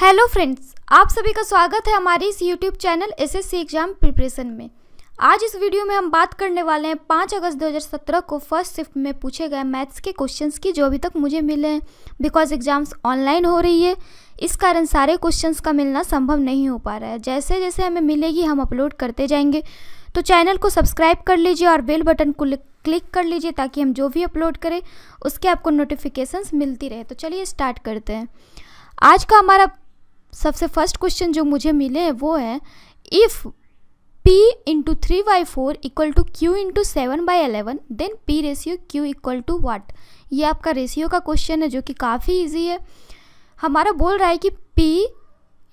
Hello friends आप सभी का स्वागत है हमारे इस YouTube channel S C exam preparation में आज इस वीडियो में हम बात करने वाले हैं 5 अगस्त 2017 को फर्स्ट शिफ्ट में पूछे गए मैथ्स के क्वेश्चंस की जो अभी तक मुझे मिले हैं बिकॉज एग्जाम्स ऑनलाइन हो रही है इस कारण सारे क्वेश्चंस का मिलना संभव नहीं हो पा रहा है जैसे जैसे हमें मिलेगी हम अपलोड करते जाएंगे तो चैनल को सब्सक्राइब कर लीजिए और बेल बटन को क्लिक कर लीजिए ताकि हम जो भी अपलोड करें उसके आपको नोटिफिकेशंस मिलती रहे तो चलिए स्टार्ट करते हैं आज का हमारा सबसे फर्स्ट क्वेश्चन जो मुझे मिले हैं वो है if P into three by four equal to Q into seven by eleven then P ratio Q equal to what ये आपका रेशियो का क्वेश्चन है जो कि काफ़ी इजी है हमारा बोल रहा है कि P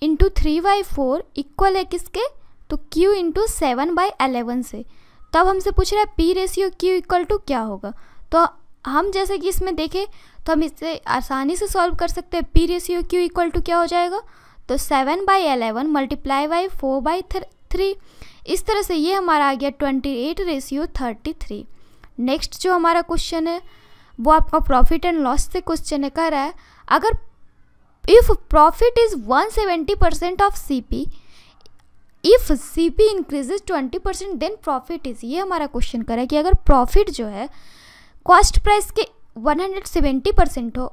into three by four equal है किसके तो Q into seven by eleven से तब हमसे पूछ रहा है P ratio Q equal to क्या होगा तो हम जैसे कि इसमें देखें तो हम इसे आसानी से सॉल्व कर सकते हैं P ratio Q equal to क्या हो जाएगा तो seven by eleven multiply by four by three इस तरह से ये हमारा आ गया twenty eight ratio thirty three next जो हमारा क्वेश्चन है वो आपका प्रॉफिट एंड लॉस से क्वेश्चन कर रहा है अगर if profit is one seventy percent of C P if C P increases twenty percent then profit is ये हमारा क्वेश्चन करा कि अगर प्रॉफिट जो है कॉस्ट प्राइस के वन हंड्रेड सेवेंटी परसेंट हो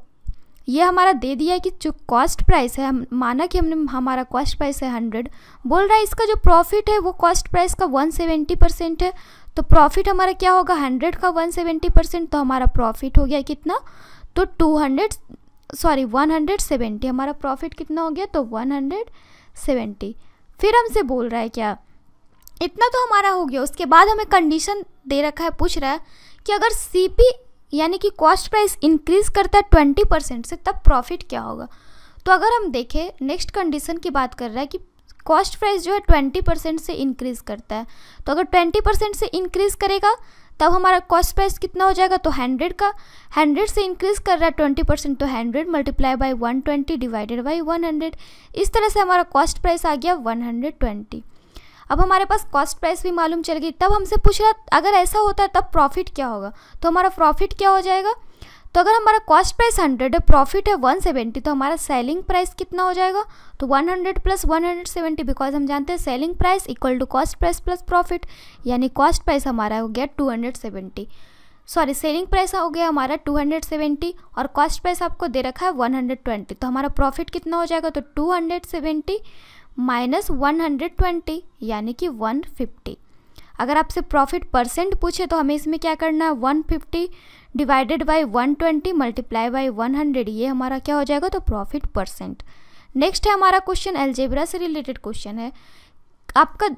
ये हमारा दे दिया है कि जो कॉस्ट प्राइस है हम माना कि हमने हमारा कॉस्ट प्राइस है हंड्रेड बोल रहा है इसका जो प्रॉफिट है वो कॉस्ट प्राइस का वन सेवेंटी परसेंट है तो प्रॉफिट हमारा क्या होगा हंड्रेड का वन सेवेंटी परसेंट तो हमारा प्रॉफिट हो गया कितना तो two hundred sorry one hundred seventy हमारा प्रॉफिट कितना हो गया तो वन हंड्रेड सेवेंटी फिर हमसे बोल रहा है क्या इतना तो हमारा हो गया उसके बाद हमें कंडीशन दे रखा है पूछ रहा है कि अगर सी पी यानी कि कॉस्ट प्राइस इंक्रीज करता है ट्वेंटी परसेंट से तब प्रॉफिट क्या होगा तो अगर हम देखें नेक्स्ट कंडीशन की बात कर रहा है कि कॉस्ट प्राइस जो है ट्वेंटी परसेंट से इंक्रीज़ करता है तो अगर ट्वेंटी परसेंट से इंक्रीज़ करेगा तब हमारा कॉस्ट प्राइस कितना हो जाएगा तो हंड्रेड का हंड्रेड से इंक्रीज़ कर रहा है ट्वेंटी परसेंट तो hundred multiply by one twenty divided by one hundred इस तरह से हमारा कॉस्ट प्राइस आ गया वन हंड्रेड ट्वेंटी अब हमारे पास कॉस्ट प्राइस भी मालूम चल गई तब हमसे पूछ रहा अगर ऐसा होता है तब प्रॉफिट क्या होगा तो हमारा प्रॉफिट क्या हो जाएगा तो अगर हमारा कॉस्ट प्राइस हंड्रेड है प्रॉफिट है वन सेवेंटी तो हमारा सेलिंग प्राइस कितना हो जाएगा तो one hundred plus one hundred seventy because हम जानते हैं selling price equal to cost price plus profit यानी कॉस्ट प्राइस हमारा हो गया two hundred seventy sorry selling price हो गया हमारा टू हंड्रेड सेवेंटी और कॉस्ट प्राइस आपको दे रखा है वन हंड्रेड ट्वेंटी तो हमारा प्रॉफिट कितना हो जाएगा तो two hundred seventy minus one hundred twenty यानी कि वन फिफ्टी अगर आपसे प्रॉफिट परसेंट पूछे तो हमें इसमें क्या करना है one fifty divided by one twenty multiply by one hundred ये हमारा क्या हो जाएगा तो प्रॉफिट परसेंट नेक्स्ट है हमारा क्वेश्चन एल्जेब्रा से रिलेटेड क्वेश्चन है आपका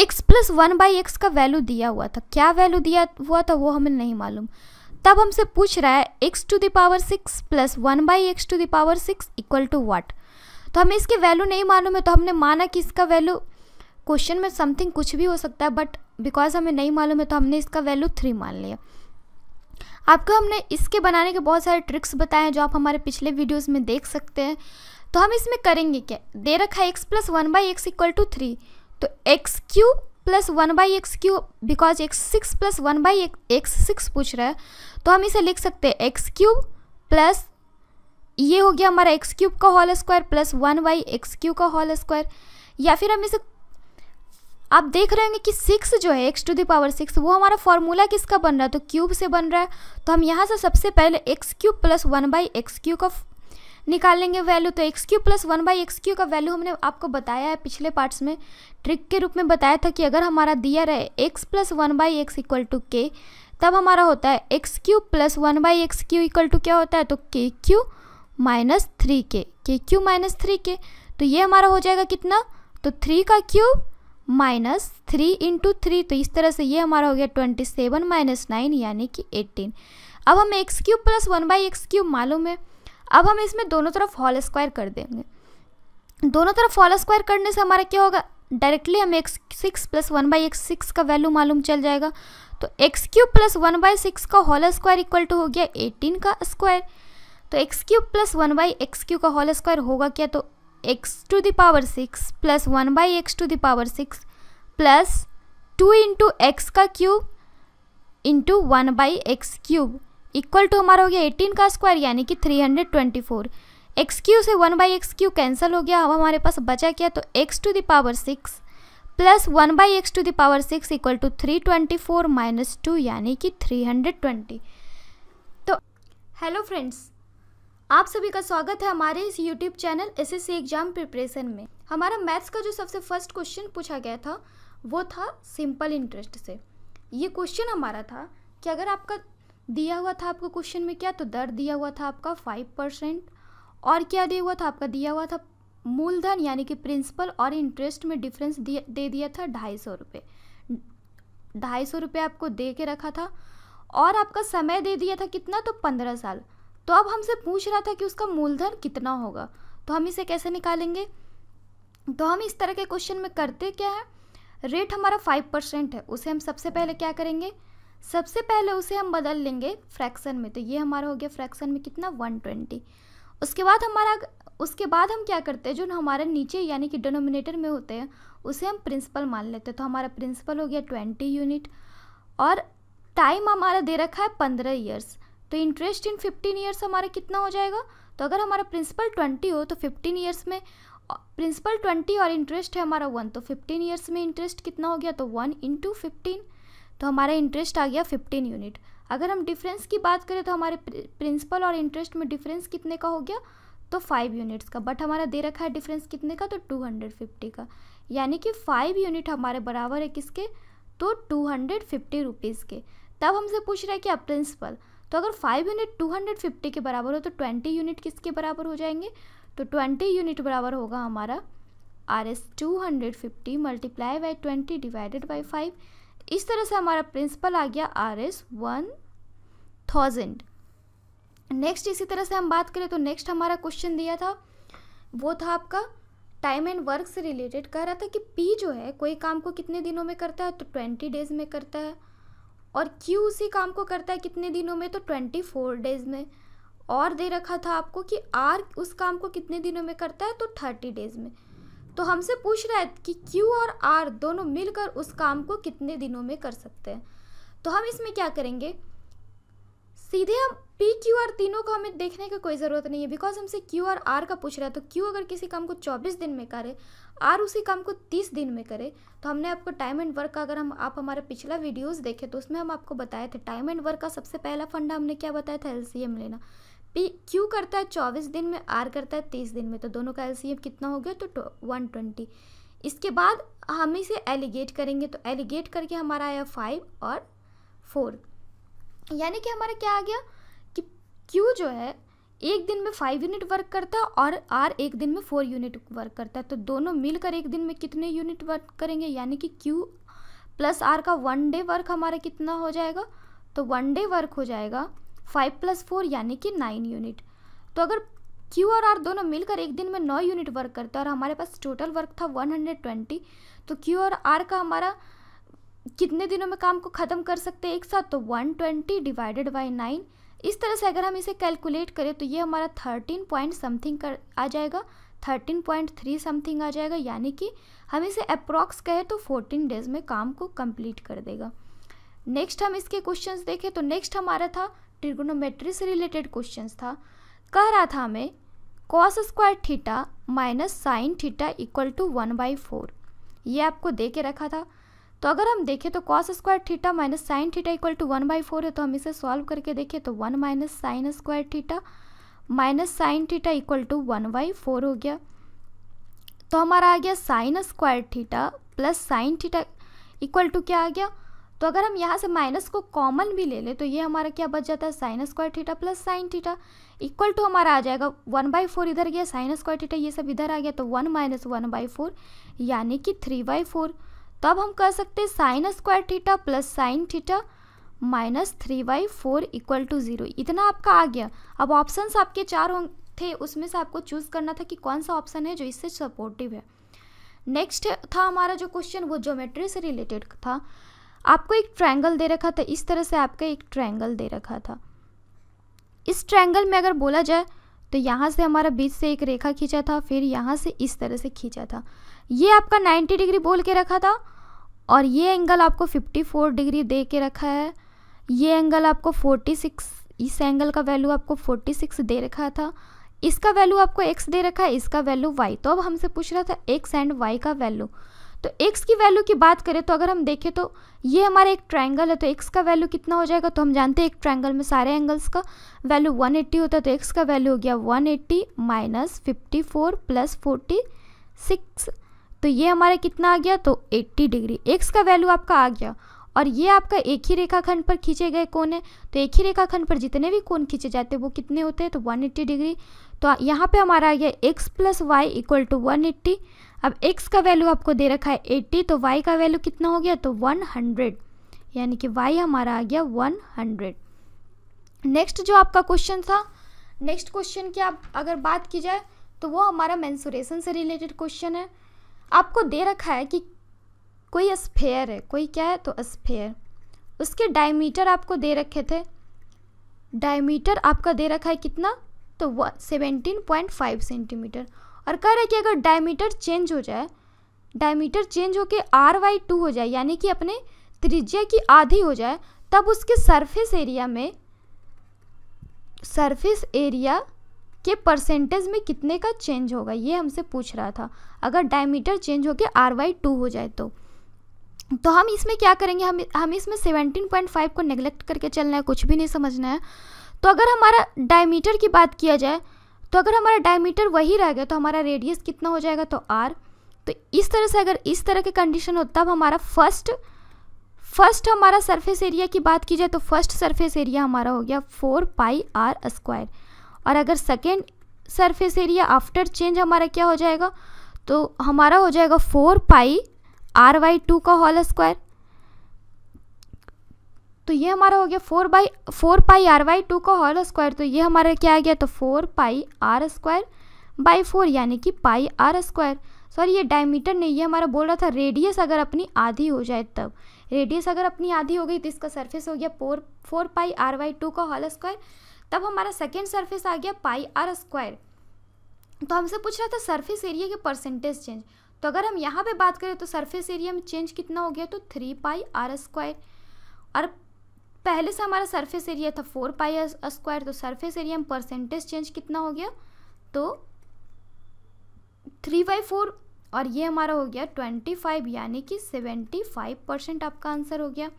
X plus one by X का वैल्यू दिया हुआ था क्या वैल्यू दिया हुआ था वो हमें नहीं मालूम तब हमसे पूछ रहा है X to the power six plus one by x to the power six equal to what तो हमें इसके वैल्यू नहीं मालूम है तो हमने माना कि इसका वैल्यू क्वेश्चन में समथिंग कुछ भी हो सकता है बट बिकॉज हमें नहीं मालूम है तो हमने इसका वैल्यू थ्री मान लिया आपको हमने इसके बनाने के बहुत सारे ट्रिक्स बताए हैं जो आप हमारे पिछले वीडियोज़ में देख सकते हैं तो हम इसमें करेंगे क्या दे रखा है X plus one by X equal to three तो X cube plus one by x cube because X six plus one by X six पूछ रहा है तो हम इसे लिख सकते हैं एक्स क्यू प्लस ये हो गया हमारा एक्स क्यूब का whole square plus one by X cube का होल स्क्वायर या फिर हम इसे आप देख रहे होंगे कि सिक्स जो है X to the power six वो हमारा फॉर्मूला किसका बन रहा है तो क्यूब से बन रहा है तो हम यहाँ से सबसे पहले X cube plus one by x cube का निकाल लेंगे वैल्यू तो X cube plus one by x cube का वैल्यू हमने आपको बताया है पिछले पार्ट्स में ट्रिक के रूप में बताया था कि अगर हमारा दिया रहे X plus one by X equal to K तब हमारा होता है X cube plus one by x cube equal to क्या होता है तो के क्यू माइनस थ्री के के क्यू माइनस थ्री के तो ये हमारा हो जाएगा कितना तो थ्री का cube minus three into three तो इस तरह से ये हमारा हो गया ट्वेंटी सेवन माइनस नाइन यानी कि एट्टीन अब हमें X cube plus one by X cube मालूम है अब हम इसमें दोनों तरफ हॉल स्क्वायर कर देंगे दोनों तरफ हॉल स्क्वायर करने से हमारा क्या होगा डायरेक्टली हमें X six plus one by X six का वैल्यू मालूम चल जाएगा तो X cube plus one by six का होल स्क्वायर इक्वल टू हो गया एटीन का स्क्वायर तो X cube plus one by x cube का होल स्क्वायर होगा क्या तो x to the power six plus one by x to the power six plus two into X का cube into one by X cube equal to हमारा हो गया eighteen का square यानी कि three hundred twenty four x cube से one by x cube cancel हो गया अब हमारे पास बचा क्या तो x to the power six plus one by x to the power six equal to three twenty four minus two यानी कि थ्री हंड्रेड ट्वेंटी तो हेलो फ्रेंड्स आप सभी का स्वागत है हमारे इस YouTube channel S C exam preparation में हमारा मैथ्स का जो सबसे फर्स्ट क्वेश्चन पूछा गया था वो था सिंपल इंटरेस्ट से ये क्वेश्चन हमारा था कि अगर आपका दिया हुआ था आपको क्वेश्चन में क्या तो दर दिया हुआ था आपका फाइव परसेंट और क्या दिया हुआ था आपका दिया हुआ था मूलधन यानी कि प्रिंसिपल और इंटरेस्ट में डिफरेंस दे दिया था ढाई सौ रुपये ढाई सौ रुपये आपको दे के रखा था और आपका समय दे दिया था कितना तो पंद्रह साल तो अब हमसे पूछ रहा था कि उसका मूलधन कितना होगा तो हम इसे कैसे निकालेंगे तो हम इस तरह के क्वेश्चन में करते क्या है रेट हमारा फाइव परसेंट है उसे हम सबसे पहले क्या करेंगे सबसे पहले उसे हम बदल लेंगे फ्रैक्शन में तो ये हमारा हो गया फ्रैक्शन में कितना वन ट्वेंटी उसके बाद हमारा उसके बाद हम क्या करते हैं जो हमारे नीचे यानी कि डिनोमिनेटर में होते हैं उसे हम प्रिंसिपल मान लेते हैं तो हमारा प्रिंसिपल हो गया ट्वेंटी यूनिट और टाइम हमारा दे रखा है पंद्रह ईयर्स तो इंटरेस्ट इन फिफ्टीन ईयर्स हमारा कितना हो जाएगा तो अगर हमारा प्रिंसिपल ट्वेंटी हो तो फिफ्टीन ईयर्स में प्रिंसिपल ट्वेंटी और इंटरेस्ट है हमारा वन तो फिफ्टीन ईयर्स में इंटरेस्ट कितना हो गया तो वन इंटू फिफ्टीन तो हमारा इंटरेस्ट आ गया फिफ्टीन यूनिट अगर हम डिफरेंस की बात करें तो हमारे प्रिंसिपल और इंटरेस्ट में डिफरेंस कितने का हो गया तो फाइव यूनिट्स का बट हमारा दे रखा है डिफरेंस कितने का तो टू हंड्रेड फिफ्टी का यानी कि फाइव यूनिट हमारे बराबर है किसके तो टू हंड्रेड फिफ्टी रुपीज़ के तब हमसे पूछ रहा है कि अब प्रिंसिपल तो अगर five unit two hundred fifty के बराबर हो तो ट्वेंटी यूनिट किसके बराबर हो जाएंगे तो ट्वेंटी यूनिट बराबर होगा हमारा R S two hundred fifty multiply by twenty divided by five इस तरह से हमारा प्रिंसिपल आ गया R S one thousand next इसी तरह से हम बात करें तो नेक्स्ट हमारा क्वेश्चन दिया था वो था आपका टाइम एंड वर्क से रिलेटेड कह रहा था कि पी जो है कोई काम को कितने दिनों में करता है तो ट्वेंटी डेज में करता है और क्यों उसी काम को करता है कितने दिनों में तो ट्वेंटी फोर डेज़ में और दे रखा था आपको कि आर उस काम को कितने दिनों में करता है तो थर्टी डेज़ में तो हमसे पूछ रहा है कि क्यू और आर दोनों मिलकर उस काम को कितने दिनों में कर सकते हैं तो हम इसमें क्या करेंगे सीधे हम पी क्यू आर तीनों को हमें देखने का कोई ज़रूरत नहीं है बिकॉज हमसे क्यू और आर का पूछ रहा है तो क्यू अगर किसी काम को 24 दिन में करे और उसी काम को तीस दिन में करें तो हमने आपको टाइम एंड वर्क का अगर हम आप हमारा पिछला वीडियोस देखें तो उसमें हम आपको बताए थे टाइम एंड वर्क का सबसे पहला फंडा हमने क्या बताया था एलसीएम लेना पी क्यू करता है चौबीस दिन में आर करता है तीस दिन में तो दोनों का एलसीएम कितना हो गया तो वन ट्वेंटी इसके बाद हम इसे एलिगेट करेंगे तो एलिगेट करके हमारा आया फाइव और फोर यानी कि हमारा क्या आ गया कि क्यू जो है एक दिन में फाइव यूनिट वर्क करता है और आर एक दिन में फोर यूनिट वर्क करता है तो दोनों मिलकर एक दिन में कितने यूनिट वर्क करेंगे यानी कि क्यू प्लस आर का वन डे वर्क हमारा कितना हो जाएगा तो वन डे वर्क हो जाएगा फाइव प्लस फोर यानी कि नाइन यूनिट तो अगर क्यू और आर दोनों मिलकर एक दिन में नौ यूनिट वर्क करता है और हमारे पास टोटल वर्क था वन हंड्रेड ट्वेंटी तो क्यू और आर का हमारा कितने दिनों में काम को ख़त्म कर सकते हैं एक साथ तो one twenty divided by nine इस तरह से अगर हम इसे कैलकुलेट करें तो ये हमारा थर्टीन पॉइंट समथिंग कर आ जाएगा थर्टीन पॉइंट थ्री समथिंग आ जाएगा यानी कि हम इसे अप्रॉक्स कहें तो फोर्टीन डेज में काम को कंप्लीट कर देगा नेक्स्ट हम इसके क्वेश्चंस देखें तो नेक्स्ट हमारा था ट्रिगोनोमेट्री से रिलेटेड क्वेश्चन था कह रहा था हमें cos square theta minus sine theta equal to one by four ये आपको दे के रखा था तो अगर हम देखें तो cos square theta minus sine theta equal to one by four है तो हम इसे सॉल्व करके देखें तो one minus sine square theta minus sine theta equal to one by four हो गया तो हमारा आ गया sine square theta plus sine theta equal to क्या आ गया तो अगर हम यहाँ से माइनस को कॉमन भी ले लें तो ये हमारा क्या बच जाता है sine square theta plus sine theta equal to हमारा आ जाएगा वन बाई फोर इधर गया साइन स्क्वायर थीटा ये सब इधर आ गया तो one minus one by four यानी कि थ्री बाई फोर तो अब हम कह सकते हैं sine square theta plus sine theta minus three by four equal to zero इतना आपका आ गया अब ऑप्शंस आपके चार थे उसमें से आपको चूज़ करना था कि कौन सा ऑप्शन है जो इससे सपोर्टिव है नेक्स्ट था हमारा जो क्वेश्चन वो ज्योमेट्री से रिलेटेड था आपको एक ट्रायंगल दे रखा था इस तरह से आपका एक ट्रायंगल दे रखा था इस ट्रायंगल में अगर बोला जाए तो यहाँ से हमारा बीच से एक रेखा खींचा था फिर यहाँ से इस तरह से खींचा था ये आपका 90 डिग्री बोल के रखा था और ये एंगल आपको 54 डिग्री दे के रखा है ये एंगल आपको 46 इस एंगल का वैल्यू आपको 46 दे रखा था इसका वैल्यू आपको एक्स दे रखा है इसका वैल्यू वाई तो अब हमसे पूछ रहा था एक्स एंड वाई का वैल्यू तो एक्स की वैल्यू की बात करें तो अगर हम देखें तो ये हमारा एक ट्राइंगल है तो एक्स का वैल्यू कितना हो जाएगा तो हम जानते हैं एक ट्राइंगल में सारे एंगल्स का वैल्यू 180 होता है तो एक्स का वैल्यू हो गया 180 eighty minus fifty four plus forty six तो ये हमारा कितना आ गया तो 80 डिग्री एक्स का वैल्यू आपका आ गया और ये आपका एक ही रेखाखंड पर खींचे गए कोण है तो एक ही रेखाखंड पर जितने भी कोण खींचे जाते हैं वो कितने होते हैं तो 180 डिग्री तो यहाँ पे हमारा आ गया x plus y equal to one अब x का वैल्यू आपको दे रखा है 80 तो y का वैल्यू कितना हो गया तो 100 यानी कि y हमारा आ गया 100 नेक्स्ट जो आपका क्वेश्चन था नेक्स्ट क्वेश्चन की आप अगर बात की जाए तो वो हमारा मैंसुरेशन से रिलेटेड क्वेश्चन है आपको दे रखा है कि कोई स्फेयर है कोई क्या है तो स्फेयर उसके डायमीटर आपको दे रखे थे डायमीटर आपका दे रखा है कितना तो वह सेवेंटीन पॉइंट फाइव सेंटीमीटर और कह रहे कि अगर डायमीटर चेंज हो जाए डायमीटर चेंज होकर आर वाई टू हो जाए यानी कि अपने त्रिज्या की आधी हो जाए तब उसके सरफेस एरिया में सरफेस एरिया के परसेंटेज में कितने का चेंज होगा ये हमसे पूछ रहा था अगर डायमीटर चेंज होकर आर वाई टू हो जाए तो तो हम इसमें क्या करेंगे हम हम इसमें सेवनटीन पॉइंट फाइव को नेग्लेक्ट करके चलना है कुछ भी नहीं समझना है तो अगर हमारा डायमीटर की बात किया जाए तो अगर हमारा डायमीटर वही रह गया तो हमारा रेडियस कितना हो जाएगा तो आर तो इस तरह से अगर इस तरह के कंडीशन हो तब हमारा फर्स्ट फर्स्ट हमारा सरफेस एरिया की बात की जाए तो फर्स्ट सरफेस एरिया हमारा हो गया फोर पाई आर स्क्वायर और अगर second surface area after change हमारा क्या हो जाएगा तो हमारा हो जाएगा four pi R by two का होल स्क्वायर तो ये हमारा हो गया four by four pi R by two का होल स्क्वायर तो ये हमारा क्या आ गया तो four pi R square by four यानी कि पाई आर स्क्वायर सॉरी ये डायमीटर नहीं ये हमारा बोल रहा था रेडियस अगर अपनी आधी हो जाए तब रेडियस अगर अपनी आधी हो गई तो इसका सरफेस हो गया four four pi R by two का होल स्क्वायर तब हमारा सेकेंड सर्फेस आ गया पाई आर स्क्वायर तो हमसे पूछ रहा था सर्फेस एरिया के परसेंटेज चेंज तो अगर हम यहाँ पे बात करें तो सरफेस एरिया में चेंज कितना हो गया तो थ्री पाई आर स्क्वायर और पहले से हमारा सरफेस एरिया था फोर पाई स्क्वायर तो सरफेस एरिया में परसेंटेज चेंज कितना हो गया तो थ्री बाई फोर और ये हमारा हो गया ट्वेंटी फाइव यानी कि सेवेंटी फाइव परसेंट आपका आंसर हो गया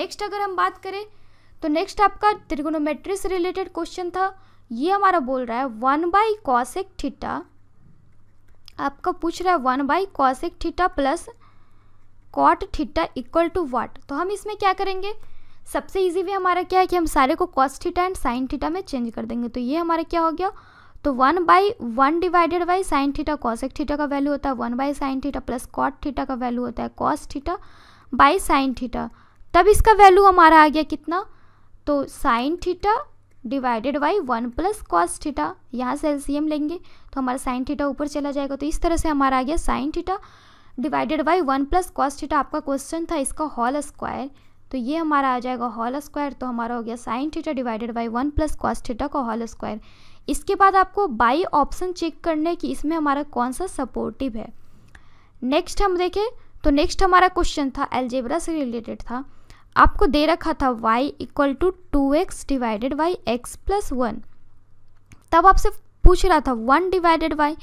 नेक्स्ट अगर हम बात करें तो नेक्स्ट आपका त्रिगोनोमेट्री से रिलेटेड क्वेश्चन था ये हमारा बोल रहा है वन बाई कॉसेक थीटा आपका पूछ रहा है one by cosec theta plus cot theta equal to what तो हम इसमें क्या करेंगे सबसे इजी वे हमारा क्या है कि हम सारे को cos theta and sine theta में चेंज कर देंगे तो ये हमारा क्या हो गया तो one by one divided by sine theta cosec theta का वैल्यू होता है one by sine theta plus cot theta का वैल्यू होता है cos theta by sine theta तब इसका वैल्यू हमारा आ गया कितना तो sine theta divided by one plus cos theta यहाँ से एलसीएम लेंगे तो हमारा साइन थीटा ऊपर चला जाएगा तो इस तरह से हमारा आ गया sine theta divided by one plus cos theta आपका क्वेश्चन था इसका हॉल स्क्वायर तो ये हमारा आ जाएगा हॉल स्क्वायर तो हमारा हो गया sine theta divided by one plus cos theta का हॉल स्क्वायर इसके बाद आपको बाई ऑप्शन चेक करने की इसमें हमारा कौन सा सपोर्टिव है नेक्स्ट हम देखें तो नेक्स्ट हमारा क्वेश्चन था एलजेब्रा से रिलेटेड था आपको दे रखा था y equal to two x divided by x plus one तब आपसे पूछ रहा था one divided by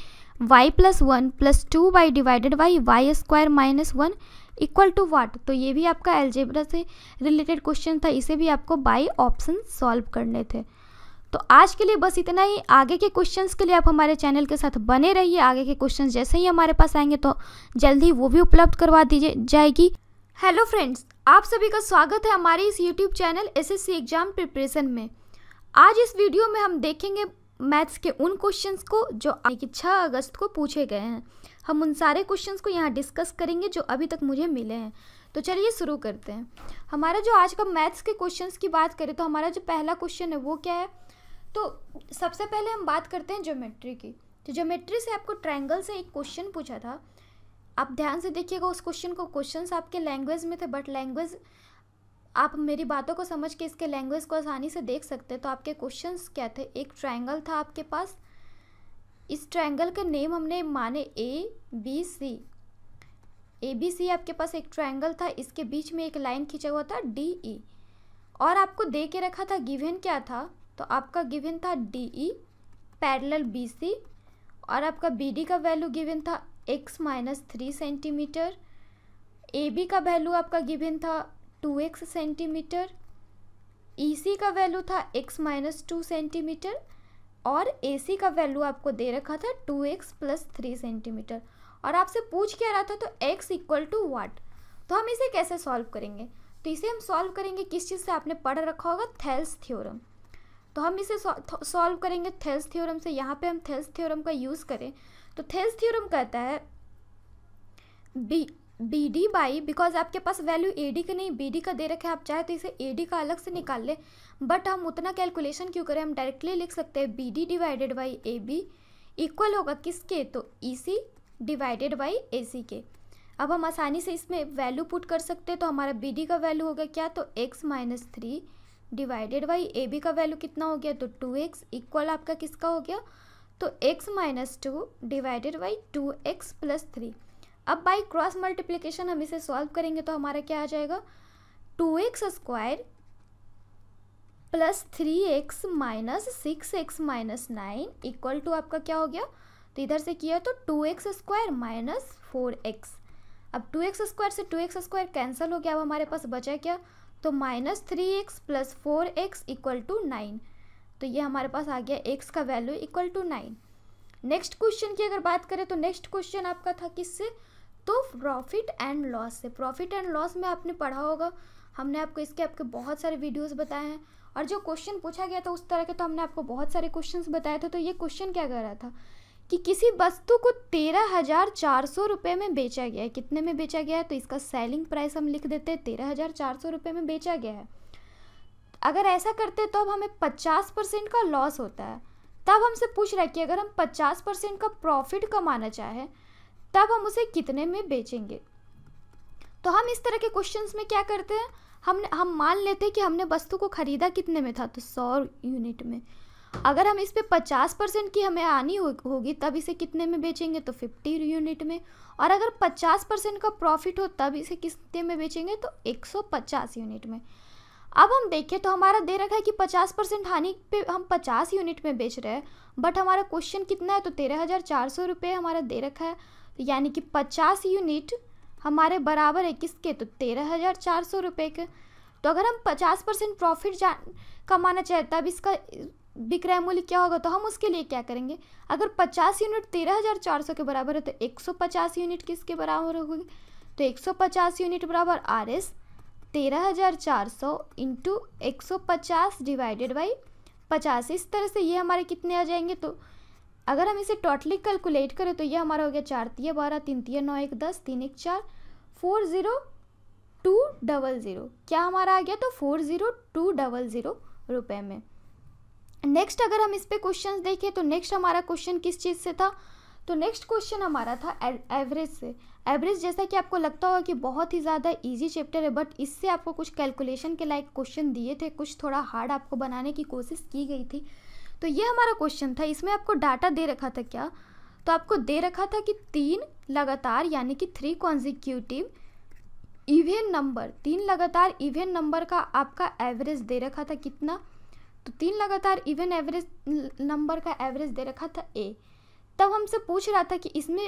y plus one plus two y divided by y square minus one equal to what तो ये भी आपका एल्जेब्रा से रिलेटेड क्वेश्चन था इसे भी आपको बाई ऑप्शन सॉल्व करने थे तो आज के लिए बस इतना ही आगे के क्वेश्चंस के लिए आप हमारे चैनल के साथ बने रहिए आगे के क्वेश्चंस जैसे ही हमारे पास आएंगे तो जल्दी वो भी उपलब्ध करवा दीजिए जाएगी हेलो फ्रेंड्स आप सभी का स्वागत है हमारे इस YouTube channel SSC exam preparation में आज इस वीडियो में हम देखेंगे मैथ्स के उन क्वेश्चंस को जो कि 6 अगस्त को पूछे गए हैं हम उन सारे क्वेश्चंस को यहाँ डिस्कस करेंगे जो अभी तक मुझे मिले हैं तो चलिए शुरू करते हैं हमारा जो आज का मैथ्स के क्वेश्चंस की बात करें तो हमारा जो पहला क्वेश्चन है वो क्या है तो सबसे पहले हम बात करते हैं ज्योमेट्री की तो ज्योमेट्री से आपको ट्राइंगल से एक क्वेश्चन पूछा था आप ध्यान से देखिएगा उस क्वेश्चन को क्वेश्चन आपके लैंग्वेज में थे बट लैंग्वेज आप मेरी बातों को समझ के इसके लैंग्वेज को आसानी से देख सकते हैं तो आपके क्वेश्चन क्या थे एक ट्राइंगल था आपके पास इस ट्राइंगल के नेम हमने माने A B C A B C आपके पास एक ट्राइंगल था इसके बीच में एक लाइन खींचा हुआ था डी ई e। और आपको दे के रखा था गिवन क्या था तो आपका गिवन था D E parallel B C और आपका बी डी का वैल्यू गिवन था x minus three centimetre A B का वैल्यू आपका गिवन था two x centimetre E C का वैल्यू था एक्स माइनस टू सेंटीमीटर और ए सी का वैल्यू आपको दे रखा था two x plus three centimetre और आपसे पूछ क्या रहा था तो एक्स इक्वल टू वाट तो हम इसे कैसे सॉल्व करेंगे तो इसे हम सॉल्व करेंगे किस चीज़ से आपने पढ़ रखा होगा थेल्स थ्योरम तो हम इसे सॉल्व करेंगे थेल्स थ्योरम से यहाँ पे हम थेल्स थ्योरम का यूज़ करें तो थेज थ्योरम कहता है B B D by because आपके पास वैल्यू ए डी का नहीं बी डी का दे रखा है आप चाहे तो इसे ए डी का अलग से निकाल लें बट हम उतना कैलकुलेशन क्यों करें हम डायरेक्टली लिख सकते हैं B D divided by A B equal होगा किसके तो ई सी डिवाइडेड बाई ए सी के अब हम आसानी से इसमें वैल्यू पुट कर सकते हैं तो हमारा बी डी का वैल्यू होगा क्या तो x minus three divided by A B का वैल्यू कितना हो गया तो टू एक्स इक्वल आपका किसका हो गया तो x minus two divided by two x plus three अब बाई क्रॉस मल्टीप्लीकेशन हम इसे सॉल्व करेंगे तो हमारा क्या आ जाएगा two x square plus three x minus six x minus nine equal to आपका क्या हो गया तो इधर से किया तो two x square minus four x अब टू एक्स स्क्वायर से टू एक्स स्क्वायर कैंसिल हो गया अब हमारे पास बचा क्या तो minus three x plus four x equal to nine तो ये हमारे पास आ गया एक्स का value equal to nine next question की अगर बात करें तो नेक्स्ट क्वेश्चन आपका था किससे तो प्रॉफिट एंड लॉस से प्रॉफिट एंड लॉस में आपने पढ़ा होगा हमने आपको इसके आपके बहुत सारे वीडियोस बताए हैं और जो क्वेश्चन पूछा गया था उस तरह के तो हमने आपको बहुत सारे क्वेश्चन बताए थे तो ये क्वेश्चन क्या कर रहा था कि किसी वस्तु को तेरह हज़ार चार सौ रुपये में बेचा गया है कितने में बेचा गया है तो इसका सेलिंग प्राइस हम लिख देते हैं तेरह हज़ार चार सौ रुपये में बेचा गया है अगर ऐसा करते तो अब हमें पचास परसेंट का लॉस होता है तब हमसे पूछ रहा है कि अगर हम पचास परसेंट का प्रॉफिट कमाना चाहें तब हम उसे कितने में बेचेंगे तो हम इस तरह के क्वेश्चंस में क्या करते हैं हमने हम मान लेते हैं कि हमने वस्तु को ख़रीदा कितने में था तो सौ यूनिट में अगर हम इस पर पचास परसेंट की हमें आनी हो, होगी तब इसे कितने में बेचेंगे तो फिफ्टी यूनिट में और अगर पचास परसेंट का प्रॉफिट हो तब इसे कितने में बेचेंगे तो एक सौ पचास यूनिट में अब हम देखें तो हमारा दे रखा है कि पचास परसेंट हानि पे हम पचास यूनिट में बेच रहे हैं बट हमारा क्वेश्चन कितना है तो तेरह हज़ार चार सौ रुपये हमारा दे रखा है यानी कि पचास यूनिट हमारे बराबर है किसके तो तेरह हज़ार चार सौ रुपये के तो अगर हम पचास परसेंट प्रॉफिट जान कमाना चाहे तब इसका विक्रय मूल्य क्या होगा तो हम उसके लिए क्या करेंगे अगर पचास यूनिट तेरह हज़ार चार सौ के बराबर है तो एक सौ पचास यूनिट किसके बराबर होगी तो एक सौ पचास यूनिट बराबर आर एस तेरह हज़ार चार सौ इंटू एक सौ पचास डिवाइडेड बाई पचास इस तरह से ये हमारे कितने आ जाएंगे तो अगर हम इसे टोटली कैलकुलेट करें तो ये हमारा हो गया चार तीय बारह तीन तीय नौ एक दस तीन एक चार four zero two double zero क्या हमारा आ गया तो four zero two double zero रुपये में नेक्स्ट अगर हम इस पर क्वेश्चन देखें तो नेक्स्ट हमारा क्वेश्चन किस चीज़ से था तो नेक्स्ट क्वेश्चन हमारा था एवरेज से एवरेज जैसा कि आपको लगता होगा कि बहुत ही ज़्यादा इजी चैप्टर है बट इससे आपको कुछ कैलकुलेशन के लाइक क्वेश्चन दिए थे कुछ थोड़ा हार्ड आपको बनाने की कोशिश की गई थी तो ये हमारा क्वेश्चन था इसमें आपको डाटा दे रखा था क्या तो आपको दे रखा था कि तीन लगातार यानी कि थ्री कॉन्जिक्यूटिव इवेन नंबर तीन लगातार इवेन नंबर का आपका एवरेज दे रखा था कितना तो तीन लगातार इवेन एवरेज नंबर का एवरेज दे रखा था ए तब हमसे पूछ रहा था कि इसमें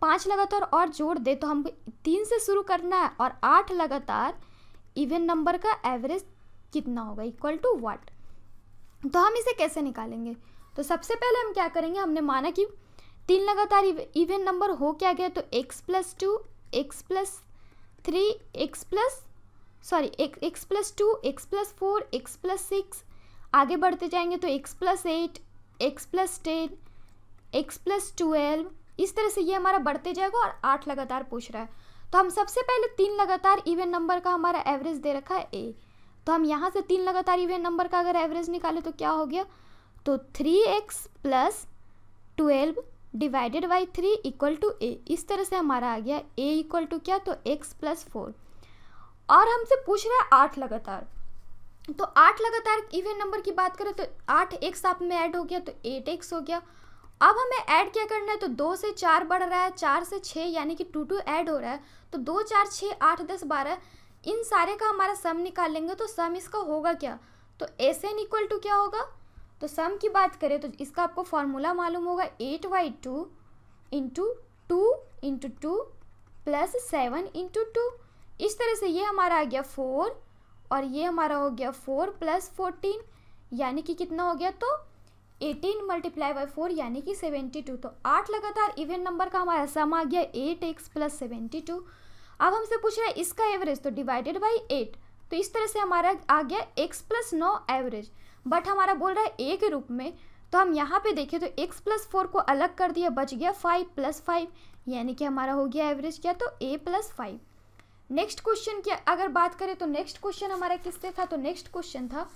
पाँच लगातार और जोड़ दे तो हमको तीन से शुरू करना है और आठ लगातार इवन नंबर का एवरेज कितना होगा इक्वल टू वाट तो हम इसे कैसे निकालेंगे तो सबसे पहले हम क्या करेंगे हमने माना कि तीन लगातार इवन नंबर हो क्या गया तो x plus two x plus three x plus sorry x plus two x plus four x plus six आगे बढ़ते जाएंगे तो x plus eight x plus ten x plus twelve इस तरह से ये हमारा बढ़ते जाएगा और आठ लगातार पूछ रहा है तो हम सबसे पहले तीन लगातार इवन नंबर का हमारा एवरेज दे रखा है ए तो हम यहाँ से तीन लगातार इवन नंबर का अगर एवरेज निकालें तो क्या हो गया तो three x plus twelve divided by three equal to A इस तरह से हमारा आ गया ए इक्वल टू क्या तो एक्स प्लस फोर और हमसे पूछ रहा है आठ लगातार तो आठ लगातार इवन नंबर की बात करें तो आठ एक साथ में ऐड हो गया तो एट एक्स हो गया अब हमें ऐड क्या करना है तो दो से चार बढ़ रहा है चार से छः यानी कि टू टू ऐड हो रहा है तो दो चार छः आठ दस बारह इन सारे का हमारा सम निकालेंगे तो सम इसका होगा क्या तो एस एन इक्वल टू क्या होगा तो सम की बात करें तो इसका आपको फॉर्मूला मालूम होगा eight by two into two into two plus seven into two इस तरह से ये हमारा आ गया फोर और ये हमारा हो गया फोर प्लस फोर्टीन यानी कि कितना हो गया तो एटीन मल्टीप्लाई बाई फोर यानी कि सेवेंटी टू तो आठ लगातार इवेंट नंबर का हमारा सम आ गया eight x plus seventy two अब हमसे पूछ रहा है इसका एवरेज तो डिवाइडेड बाई एट तो इस तरह से हमारा आ गया एक्स प्लस नौ एवरेज बट हमारा बोल रहा है ए के रूप में तो हम यहाँ पे देखें तो एक्स प्लस फोर को अलग कर दिया बच गया फाइव प्लस फाइव यानी कि हमारा हो गया एवरेज क्या तो A plus five next question की अगर बात करें तो नेक्स्ट क्वेश्चन हमारा किससे था तो नेक्स्ट क्वेश्चन था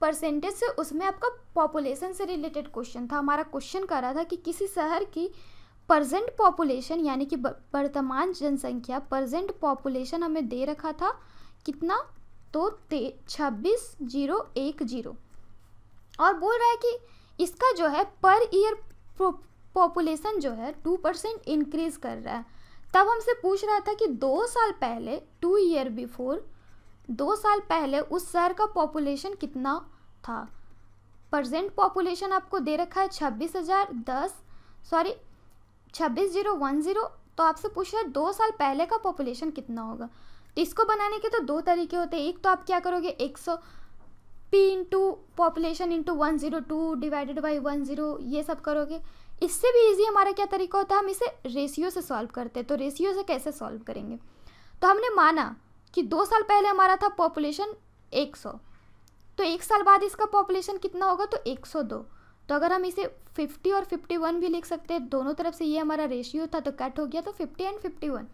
परसेंटेज से उसमें आपका पॉपुलेशन से रिलेटेड क्वेश्चन था हमारा क्वेश्चन कर रहा था कि किसी शहर की प्रजेंट पॉपुलेशन यानी कि वर्तमान जनसंख्या प्रजेंट पॉपुलेशन हमें दे रखा था कितना तो छब्बीस जीरो एक जीरो और बोल रहा है कि इसका जो है पर ईयर पॉपुलेशन जो है टू परसेंट इनक्रीज़ कर रहा है तब हमसे पूछ रहा था कि दो साल पहले टू ईयर बिफोर दो साल पहले उस शहर का पॉपुलेशन कितना था प्रजेंट पॉपुलेशन आपको दे रखा है छब्बीस हज़ार दस सॉरी छब्बीस जीरो वन ज़ीरो तो आपसे पूछ रहा है दो साल पहले का पॉपुलेशन कितना होगा तो इसको बनाने के तो दो तरीके होते हैं एक तो आप क्या करोगे एक सौ P into population into one zero two divided by one zero ये सब करोगे इससे भी इजी हमारा क्या तरीका होता है हम इसे रेशियो से सॉल्व करते हैं तो रेशियो से कैसे सॉल्व करेंगे तो हमने माना कि दो साल पहले हमारा था पॉपुलेशन 100 तो एक साल बाद इसका पॉपुलेशन कितना होगा तो 102 तो अगर हम इसे 50 और 51 भी लिख सकते हैं दोनों तरफ से ये हमारा रेशियो था तो कट हो गया तो 50 एंड 51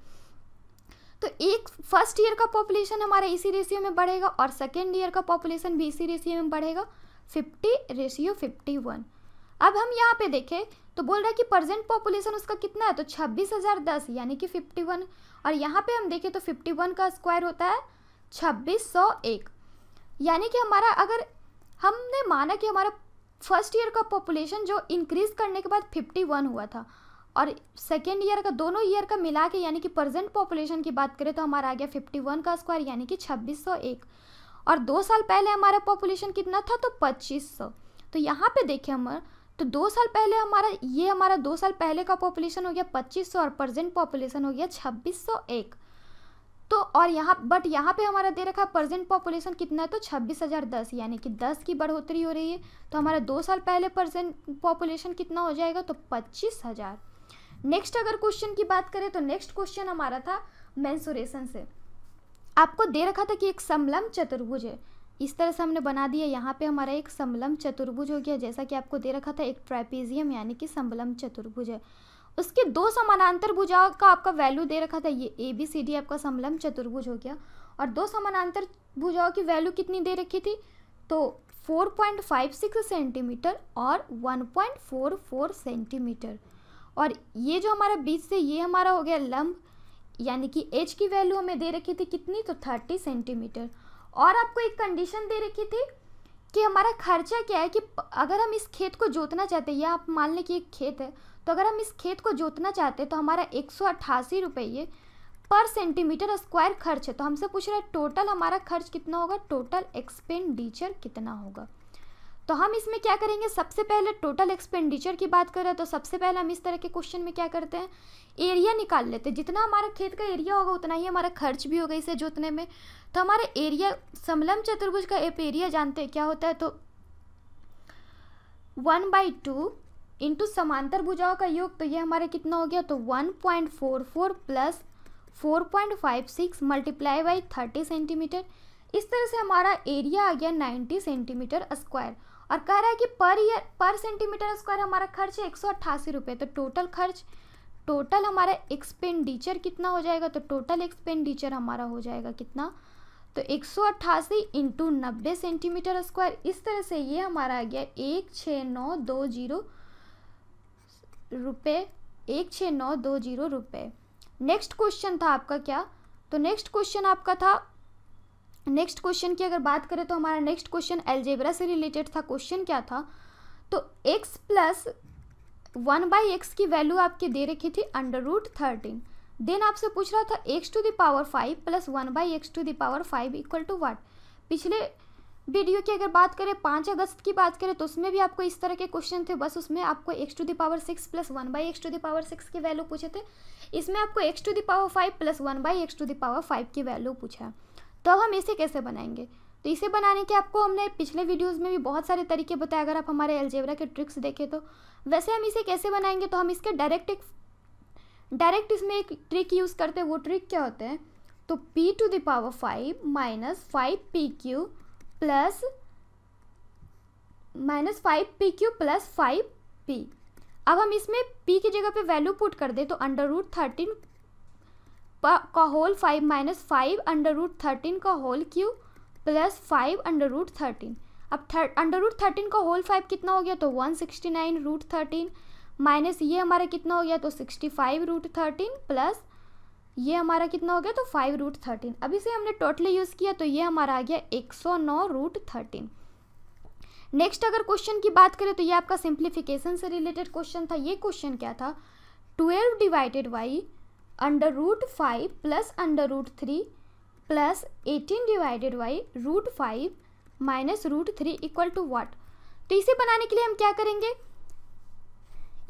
तो एक फर्स्ट ईयर का पॉपुलेशन हमारा इसी रेशियो में बढ़ेगा और सेकेंड ईयर का पॉपुलेशन भी इसी रेशियो में बढ़ेगा फिफ्टी रेशियो फिफ्टी वन अब हम यहाँ पे देखें तो बोल रहा है कि प्रजेंट पॉपुलेशन उसका कितना है तो छब्बीस हज़ार दस यानी कि फिफ्टी वन और यहाँ पे हम देखें तो फिफ्टी वन का स्क्वायर होता है छब्बीस सौ एक यानी कि हमारा अगर हमने माना कि हमारा फर्स्ट ईयर का पॉपुलेशन जो इंक्रीज़ करने के बाद फिफ्टी वन हुआ था और सेकेंड ईयर का दोनों ईयर का मिला के यानी कि प्रजेंट पॉपुलेशन की बात करें तो हमारा आ गया फिफ्टी वन का स्क्वायर यानी कि छब्बीस सौ एक और दो साल पहले हमारा पॉपुलेशन कितना था तो पच्चीस सौ तो यहाँ पे देखिए हमारा तो दो साल पहले हमारा ये हमारा दो साल पहले का पॉपुलेशन हो गया 2500 और प्रजेंट पॉपुलेशन हो गया 2601 तो और यहाँ बट यहाँ पे हमारा दे रखा है प्रजेंट पॉपुलेशन कितना है तो छब्बीस हज़ार दस यानी कि दस की बढ़ोतरी हो रही है तो हमारा दो साल पहले प्रजेंट पॉपुलेशन कितना हो जाएगा तो पच्चीस हज़ार नेक्स्ट अगर क्वेश्चन की बात करें तो नेक्स्ट क्वेश्चन हमारा था मैंसुरेशन से आपको दे रखा था कि एक समलम चतुर्भुज है इस तरह से हमने बना दिया यहाँ पे हमारा एक समलम चतुर्भुज हो गया जैसा कि आपको दे रखा था एक ट्राइपेजियम यानी कि समलम चतुर्भुज है उसके दो समानांतर भुजाओं का आपका वैल्यू दे रखा था ये ए बी सी डी आपका समलम चतुर्भुज हो गया और दो समानांतर भुजाओं की वैल्यू कितनी दे रखी थी तो 4.56 सेंटीमीटर और 1.44 सेंटीमीटर और ये जो हमारा बीच से ये हमारा हो गया लंब यानी कि एच की वैल्यू हमें दे रखी थी कितनी तो 30 सेंटीमीटर और आपको एक कंडीशन दे रखी थी कि हमारा खर्चा क्या है कि अगर हम इस खेत को जोतना चाहते हैं या आप मान लें कि एक खेत है तो अगर हम इस खेत को जोतना चाहते हैं तो हमारा एक सौ अट्ठासी रुपये पर सेंटीमीटर स्क्वायर खर्च है तो हमसे पूछ रहा है टोटल हमारा खर्च कितना होगा टोटल एक्सपेंडिचर कितना होगा तो हम इसमें क्या करेंगे सबसे पहले टोटल एक्सपेंडिचर की बात करें तो सबसे पहले हम इस तरह के क्वेश्चन में क्या करते हैं एरिया निकाल लेते हैं जितना हमारा खेत का एरिया होगा उतना ही हमारा खर्च भी होगा इसे जोतने में तो हमारे एरिया समलम चतुर्भुज का एप एरिया जानते हैं क्या होता है तो वन बाई टू इंटू समांतर भुजाओं का योग तो ये हमारा कितना हो गया तो one point four four plus four point five six multiply by thirty centimetre इस तरह से हमारा एरिया आ गया नाइन्टी सेंटीमीटर स्क्वायर और कह रहा है कि पर ईयर पर सेंटीमीटर स्क्वायर हमारा खर्च है एक सौ अट्ठासी रुपये तो टोटल खर्च टोटल हमारा एक्सपेंडिचर कितना हो जाएगा तो टोटल एक्सपेंडिचर हमारा हो जाएगा कितना तो एक सौ अट्ठासी इंटू नब्बे सेंटीमीटर स्क्वायर इस तरह से ये हमारा आ गया एक छः नौ दो जीरो रुपये एक छः नौ दो जीरो रुपये नेक्स्ट क्वेश्चन था आपका क्या तो नेक्स्ट क्वेश्चन आपका था नेक्स्ट क्वेश्चन की अगर बात करें तो हमारा नेक्स्ट क्वेश्चन एलजेब्रा से रिलेटेड था क्वेश्चन क्या था तो x plus one by x की वैल्यू आपके दे रखी थी अंडर रूट थर्टीन देन आपसे पूछ रहा था x to the power five plus one by x to the power five equal to what पिछले वीडियो की अगर बात करें पाँच अगस्त की बात करें तो उसमें भी आपको इस तरह के क्वेश्चन थे बस उसमें आपको x to the power six plus one by x to the power six की वैल्यू पूछे थे इसमें आपको x to power five plus one by x to power five की वैल्यू पूछा तो हम इसे कैसे बनाएंगे तो इसे बनाने के आपको हमने पिछले वीडियोस में भी बहुत सारे तरीके बताए अगर आप हमारे एलजेबरा के ट्रिक्स देखें तो वैसे हम इसे कैसे बनाएंगे तो हम इसके डायरेक्ट एक डायरेक्ट इसमें एक ट्रिक यूज़ करते हैं वो ट्रिक क्या होते हैं तो P two the power five minus five P Q plus minus five P Q plus five P अब हम इसमें पी की जगह पे वैल्यू पुट कर दें तो अंडर रूट थर्टीन का whole five minus five under root thirteen का whole Q plus five under root thirteen अब अंडर रूट थर्टीन का होल फाइव कितना हो गया तो one sixty nine root thirteen minus ये हमारा कितना हो गया तो sixty five root thirteen plus ये हमारा कितना हो गया तो फाइव रूट थर्टीन अब इसे हमने टोटली यूज़ किया तो ये हमारा आ गया एक सौ नौ रूट थर्टीन नेक्स्ट अगर क्वेश्चन की बात करें तो ये आपका सिंप्लीफिकेशन से रिलेटेड क्वेश्चन था ये क्वेश्चन क्या था twelve divided by under root five plus under root three plus eighteen divided by root five minus root three equal to what तो इसे बनाने के लिए हम क्या करेंगे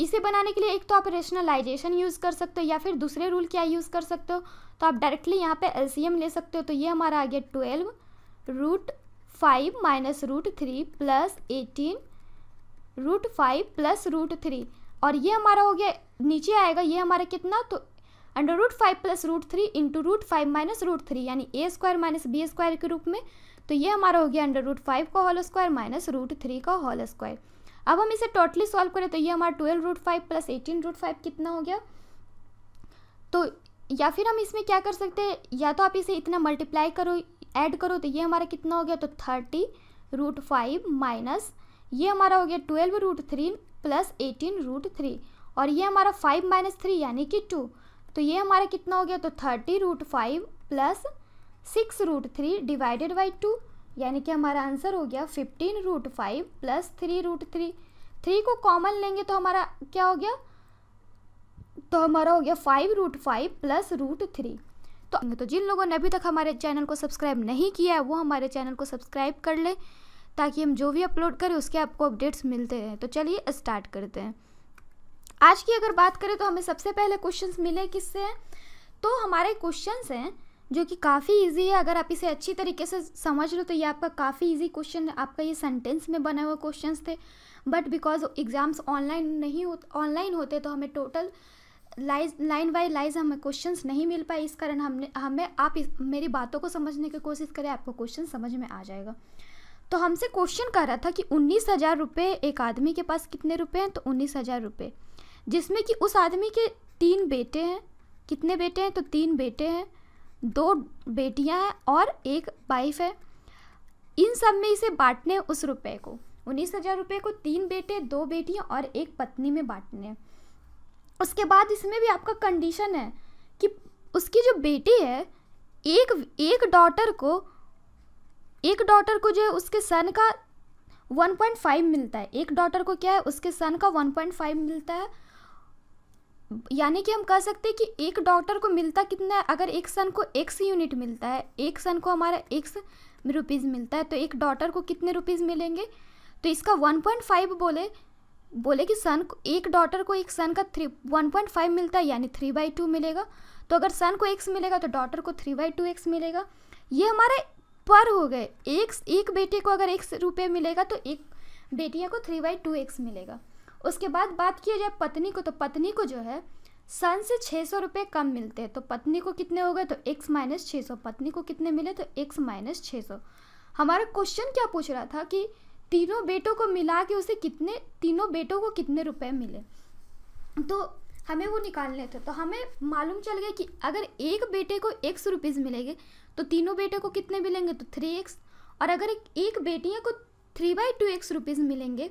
इसे बनाने के लिए एक तो आप रेशनलाइजेशन यूज़ कर सकते हो या फिर दूसरे रूल क्या यूज़ कर सकते हो तो आप डायरेक्टली यहाँ पे एल ले सकते हो तो ये हमारा आ गया twelve root five minus root three plus eighteen root five plus root three और ये हमारा हो गया नीचे आएगा ये हमारा कितना तो under root five plus root three into root five minus root three यानी A square minus B square के रूप में तो ये हमारा हो गया अंडर रूट फाइव का whole square minus root three का होल स्क्वायर अब हम इसे टोटली सॉल्व करें तो ये हमारा twelve root five plus eighteen root five कितना हो गया तो या फिर हम इसमें क्या कर सकते हैं या तो आप इसे इतना मल्टीप्लाई करो ऐड करो तो ये हमारा कितना हो गया तो थर्टी रूट फाइव माइनस ये हमारा हो गया twelve root three plus eighteen root three और ये हमारा फाइव माइनस थ्री यानी कि टू तो ये हमारा कितना हो गया तो thirty root five plus six root three divided by two यानी कि हमारा आंसर हो गया fifteen root five plus three root three three को कॉमन लेंगे तो हमारा क्या हो गया तो हमारा हो गया five root five plus root three तो तो जिन लोगों ने अभी तक हमारे चैनल को सब्सक्राइब नहीं किया है वो हमारे चैनल को सब्सक्राइब कर लें ताकि हम जो भी अपलोड करें उसके आपको अपडेट्स मिलते रहें तो चलिए स्टार्ट करते हैं आज की अगर बात करें तो हमें सबसे पहले क्वेश्चंस मिले किससे तो हमारे क्वेश्चंस हैं जो कि काफ़ी इजी है अगर आप इसे अच्छी तरीके से समझ लो तो ये आपका काफ़ी इजी क्वेश्चन आपका ये सेंटेंस में बने हुए क्वेश्चंस थे बट बिकॉज एग्ज़ाम्स ऑनलाइन नहीं हो ऑनलाइन होते तो हमें टोटल लाइज लाइन बाई लाइज हमें क्वेश्चंस नहीं मिल पाए इस कारण हमने हमें आप इस, मेरी बातों को समझने की कोशिश करें आपको क्वेश्चन समझ में आ जाएगा तो हमसे क्वेश्चन कह रहा था कि उन्नीस हज़ार रुपये एक आदमी के पास कितने रुपये हैं तो उन्नीस हज़ार रुपये जिसमें कि उस आदमी के तीन बेटे हैं कितने बेटे हैं तो तीन बेटे हैं दो बेटियां हैं और एक वाइफ है इन सब में इसे बांटने उस रुपए को उन्नीस हज़ार रुपये को तीन बेटे दो बेटियां और एक पत्नी में बांटने उसके बाद इसमें भी आपका कंडीशन है कि उसकी जो बेटी है एक एक डॉटर को एक डॉटर को जो है उसके सन का 1.5 मिलता है एक डॉटर को क्या है उसके सन का 1.5 मिलता है यानी कि हम कह सकते हैं कि एक डॉक्टर को मिलता कितना है अगर एक सन को एक्स यूनिट मिलता है एक सन को हमारा एक्स रुपीज़ मिलता है तो एक डॉटर को कितने रुपीज़ मिलेंगे तो इसका वन पॉइंट फाइव बोले बोले कि सन को एक डॉटर को एक सन का थ्री वन पॉइंट फाइव मिलता है यानी थ्री बाई टू मिलेगा तो अगर सन को एक्स मिलेगा तो डॉटर को थ्री बाई टू एक्स मिलेगा ये हमारे पर हो गए एक एक बेटे को अगर एक रुपये मिलेगा तो एक बेटिया को थ्री बाई टू एक्स मिलेगा उसके बाद बात किया जाए पत्नी को तो पत्नी को जो है सन से छः सौ रुपये कम मिलते हैं तो पत्नी को कितने हो गए तो एक्स माइनस छः सौ पत्नी को कितने मिले तो एक्स माइनस छः सौ हमारा क्वेश्चन क्या पूछ रहा था कि तीनों बेटों को मिला के उसे कितने तीनों बेटों को कितने रुपए मिले तो हमें वो निकालने थे तो हमें मालूम चल गया कि अगर एक बेटे को एक्स रुपीज़ मिलेंगे तो तीनों बेटे को कितने मिलेंगे तो थ्री एक्स और अगर एक, बेटियाँ को three by two X rupees मिलेंगे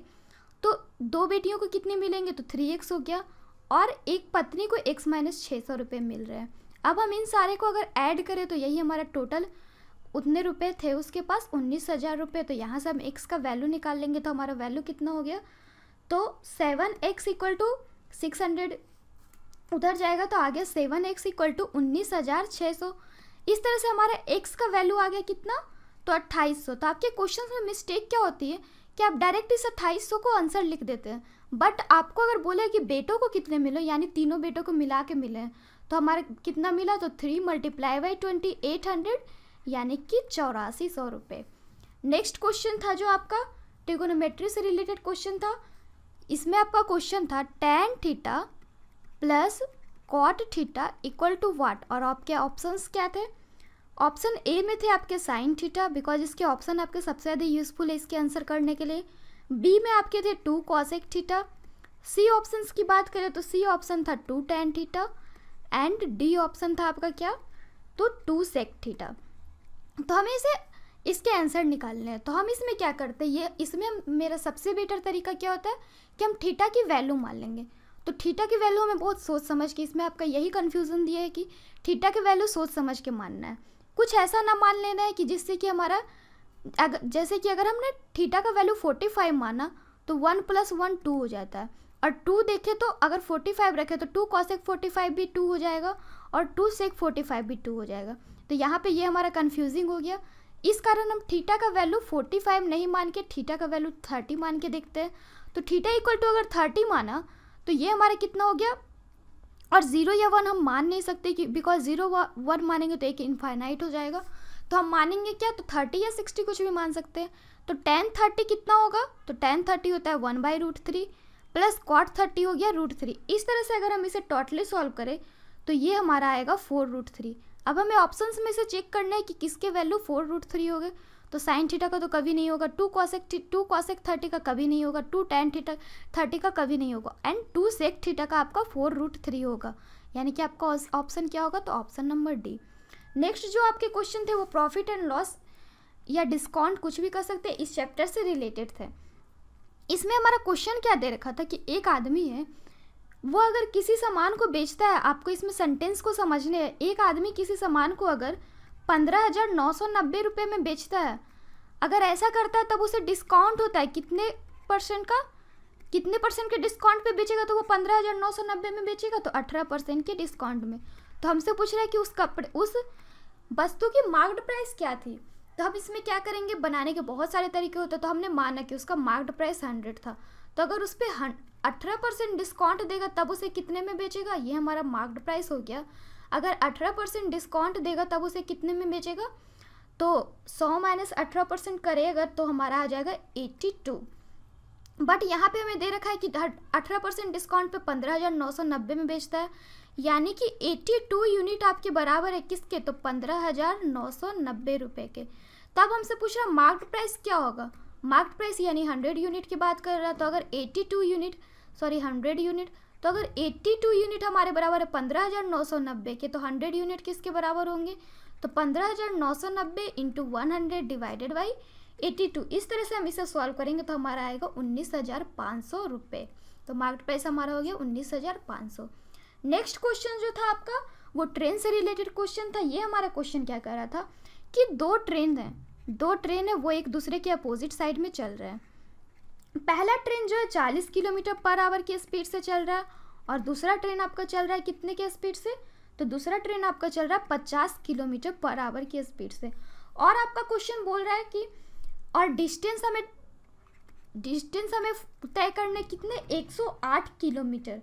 तो दो बेटियों को कितने मिलेंगे तो थ्री एक्स हो गया और एक पत्नी को एक्स माइनस छः सौ रुपये मिल रहे हैं अब हम इन सारे को अगर ऐड करें तो यही हमारा टोटल उतने रुपए थे उसके पास उन्नीस हज़ार रुपये तो यहाँ से हम एक्स का वैल्यू निकाल लेंगे तो हमारा वैल्यू कितना हो गया तो seven X equal to six hundred उधर जाएगा तो आ गया सेवन एक्स इक्वल टू उन्नीस हज़ार छः सौ इस तरह से हमारा एक्स का वैल्यू आ गया कितना तो अट्ठाईस सौ तो आपके क्वेश्चन में मिस्टेक क्या होती है कि आप डायरेक्ट इस अट्ठाईस सौ को आंसर लिख देते हैं बट आपको अगर बोले कि बेटों को कितने मिले यानी तीनों बेटों को मिला के मिले तो हमारा कितना मिला तो three multiply by twenty eight hundred यानी कि चौरासी सौ रुपये नेक्स्ट क्वेश्चन था जो आपका टेगोनोमेट्री से रिलेटेड क्वेश्चन था इसमें आपका क्वेश्चन था tan theta plus cot theta equal to what और आपके ऑप्शंस क्या थे ऑप्शन ए में थे आपके साइन थीटा बिकॉज इसके ऑप्शन आपके सबसे ज़्यादा यूजफुल है इसके आंसर करने के लिए बी में आपके थे two cosec theta C options की बात करें तो सी ऑप्शन था two tan theta and D option था आपका क्या तो टू सेक थीटा तो हमें इसे इसके आंसर निकालने हैं तो हम इसमें क्या करते हैं ये इसमें मेरा सबसे बेटर तरीका क्या होता है कि हम थीटा की वैल्यू मान लेंगे तो थीटा की वैल्यू हमें बहुत सोच समझ के इसमें आपका यही कन्फ्यूज़न दिया है कि थीटा की वैल्यू सोच समझ के मानना है कुछ ऐसा ना मान लेना है कि जिससे कि हमारा अगर जैसे कि अगर हमने थीटा का वैल्यू 45 माना तो वन प्लस वन टू हो जाता है और टू देखें तो अगर 45 रखें तो टू कॉसेक फोर्टी फाइव भी टू हो जाएगा और टू सेक फोर्टी फाइव भी टू हो जाएगा तो यहाँ पे ये हमारा कन्फ्यूजिंग हो गया इस कारण हम थीटा का वैल्यू 45 नहीं मान के थीटा का वैल्यू 30 मान के देखते हैं तो थीटा इक्वल टू अगर 30 माना तो ये हमारा कितना हो गया और ज़ीरो या वन हम मान नहीं सकते कि बिकॉज ज़ीरो वन मानेंगे तो एक इन्फाइनाइट हो जाएगा तो हम मानेंगे क्या तो थर्टी या सिक्सटी कुछ भी मान सकते हैं तो टेन थर्टी कितना होगा तो टेन थर्टी होता है one by root three plus cot thirty हो गया रूट थ्री इस तरह से अगर हम इसे टोटली सॉल्व करें तो ये हमारा आएगा फोर रूट थ्री अब हमें ऑप्शन में से चेक करना है कि किसके वैल्यू फोर रूट थ्री हो गए तो साइन थीटा का तो कभी नहीं होगा two cosec two cosec thirty का कभी नहीं होगा टू टेन थीटा थर्टी का कभी नहीं होगा एंड टू सेक थीटा का आपका फोर रूट थ्री होगा यानी कि आपका ऑप्शन क्या होगा तो ऑप्शन नंबर डी नेक्स्ट जो आपके क्वेश्चन थे वो प्रॉफिट एंड लॉस या डिस्काउंट कुछ भी कर सकते इस चैप्टर से रिलेटेड थे इसमें हमारा क्वेश्चन क्या दे रखा था कि एक आदमी है वो अगर किसी सामान को बेचता है आपको इसमें सेंटेंस को समझने है एक आदमी किसी सामान को अगर पंद्रह हज़ार नौ सौ नब्बे रुपये में बेचता है अगर ऐसा करता है तब उसे डिस्काउंट होता है कितने परसेंट का कितने परसेंट के डिस्काउंट पे बेचेगा तो वो पंद्रह हज़ार नौ सौ नब्बे में बेचेगा तो अठारह परसेंट के डिस्काउंट में तो हमसे पूछ रहा है कि उस कपड़े उस वस्तु की मार्क्ड प्राइस क्या थी तो हम इसमें क्या करेंगे बनाने के बहुत सारे तरीके होते हैं तो हमने माना कि उसका मार्क्ड प्राइस हंड्रेड था तो अगर उस पर अठारह परसेंट डिस्काउंट देगा तब उसे कितने में बेचेगा ये हमारा मार्क्ड प्राइस हो गया अगर अठारह परसेंट डिस्काउंट देगा तब उसे कितने में बेचेगा तो सौ माइनस अठारह परसेंट करेगा तो हमारा आ जाएगा एट्टी टू बट यहाँ पे हमें दे रखा है कि अठारह परसेंट डिस्काउंट पे पंद्रह हज़ार नौ सौ नब्बे में बेचता है यानी कि एट्टी टू यूनिट आपके बराबर है किसके तो पंद्रह हज़ार नौ सौ नब्बे रुपये के तब हमसे पूछ रहा मार्क्ड प्राइस क्या होगा मार्क्ड प्राइस यानी हंड्रेड यूनिट की बात कर रहा तो अगर eighty two unit sorry hundred unit तो अगर 82 यूनिट हमारे बराबर है पंद्रह के तो 100 यूनिट किसके बराबर होंगे तो पंद्रह इंटू वन डिवाइडेड बाई 82 इस तरह से हम इसे सॉल्व करेंगे तो हमारा आएगा उन्नीस हज़ार पाँच सौ रुपये तो मार्केट प्राइस हमारा हो गया उन्नीस हज़ार पाँच सौ नेक्स्ट क्वेश्चन जो था आपका वो ट्रेन से रिलेटेड क्वेश्चन था ये हमारा क्वेश्चन क्या कह रहा था कि दो ट्रेन हैं दो ट्रेन है वो एक दूसरे के अपोजिट साइड में चल रहे हैं पहला ट्रेन जो है चालीस किलोमीटर पर आवर की स्पीड से चल रहा है और दूसरा ट्रेन आपका चल रहा है कितने के स्पीड से तो दूसरा ट्रेन आपका चल रहा है पचास किलोमीटर पर आवर की स्पीड से और आपका क्वेश्चन बोल रहा है कि और डिस्टेंस हमें डिस्टेंस हमें तय करने कितने 108 किलोमीटर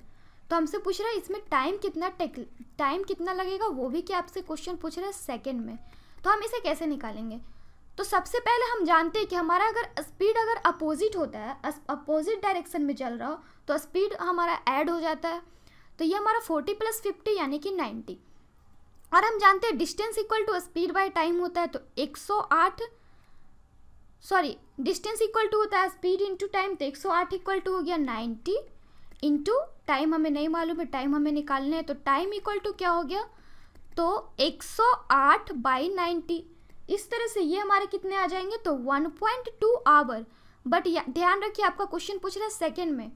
तो हमसे पूछ रहा है इसमें टाइम कितना टाइम कितना लगेगा वो भी क्या आपसे क्वेश्चन पूछ रहा है सेकेंड में तो हम इसे कैसे निकालेंगे तो सबसे पहले हम जानते हैं कि हमारा अगर स्पीड अगर अपोजिट होता है अपोजिट डायरेक्शन में चल रहा हो तो स्पीड हमारा ऐड हो जाता है तो ये हमारा 40 प्लस 50 यानी कि 90 और हम जानते हैं distance equal to speed by time होता है तो 108 सॉरी डिस्टेंस इक्वल टू होता है स्पीड इंटू टाइम तो 108 इक्वल टू हो गया 90 इंटू टाइम हमें नहीं मालूम है टाइम हमें निकालना है तो टाइम इक्वल टू क्या हो गया तो 108 सौ बाई नाइन्टी इस तरह से ये हमारे कितने आ जाएंगे तो 1.2 पॉइंट आवर बट ध्यान रखिए आपका क्वेश्चन पूछ रहा है सेकेंड में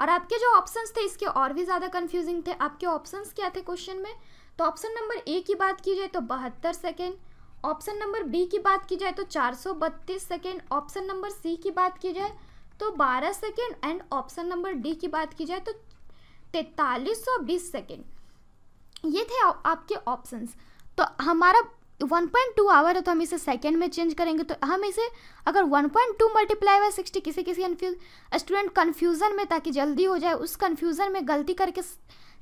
और आपके जो ऑप्शंस थे इसके और भी ज़्यादा कंफ्यूजिंग थे आपके ऑप्शंस क्या थे क्वेश्चन में तो ऑप्शन नंबर ए की बात की जाए तो बहत्तर सेकेंड ऑप्शन नंबर बी की बात की जाए तो बत्तीस सेकेंड ऑप्शन नंबर सी की बात की जाए तो बारह second and option number D की बात की जाए तो तैतालीस सौ बीस सेकेंड ये थे आपके ऑप्शंस तो हमारा 1.2 आवर है तो हम इसे सेकेंड में चेंज करेंगे तो हम इसे अगर 1.2 point two multiply by sixty किसी किसी स्टूडेंट कन्फ्यूज़न में ताकि जल्दी हो जाए उस कन्फ्यूज़न में गलती करके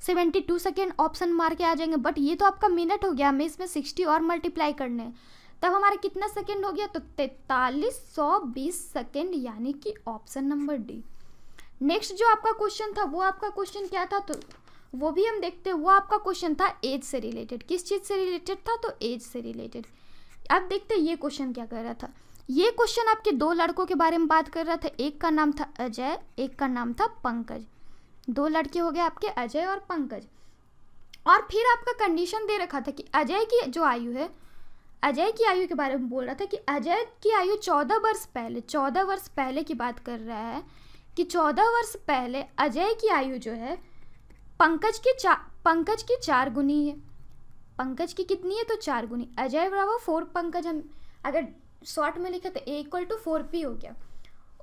सेवेंटी टू सेकेंड ऑप्शन मार के आ जाएंगे बट ये तो आपका मिनट हो गया हमें इसमें सिक्सटी और मल्टीप्लाई करने हैं तब हमारा कितना सेकेंड हो गया तो तैतालीस सौ बीस सेकेंड यानी कि ऑप्शन नंबर डी नेक्स्ट जो आपका क्वेश्चन था वो आपका क्वेश्चन क्या था तो वो भी हम देखते हैं वो आपका क्वेश्चन था एज से रिलेटेड किस चीज़ से रिलेटेड था तो एज से रिलेटेड अब देखते हैं ये क्वेश्चन क्या कर रहा था ये क्वेश्चन आपके दो लड़कों के बारे में बात कर रहा था एक का नाम था अजय एक का नाम था पंकज दो लड़के हो गए आपके अजय और पंकज और फिर आपका कंडीशन दे रखा था कि अजय की जो आयु है अजय की आयु के बारे में बोल रहा था कि अजय की आयु चौदह वर्ष पहले चौदह वर्ष पहले की बात कर रहा है कि चौदह वर्ष पहले अजय की आयु जो है पंकज की चार पंकज की चार गुनी है पंकज की कितनी है तो चार गुनी अजय बराबर फोर पंकज हम अगर शॉर्ट में लिखा तो A equal to four P हो गया